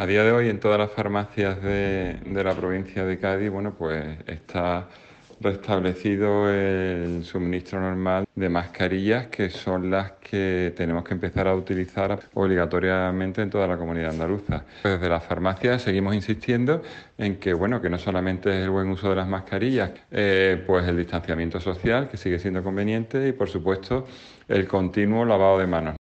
a día de hoy en todas las farmacias de, la provincia de Cádiz, bueno, pues está restablecido el suministro normal de mascarillas que son las que tenemos que empezar a utilizar obligatoriamente en toda la comunidad andaluza. Pues desde las farmacias seguimos insistiendo en que bueno que no solamente es el buen uso de las mascarillas, eh, pues el distanciamiento social que sigue siendo conveniente y por supuesto el continuo lavado de manos.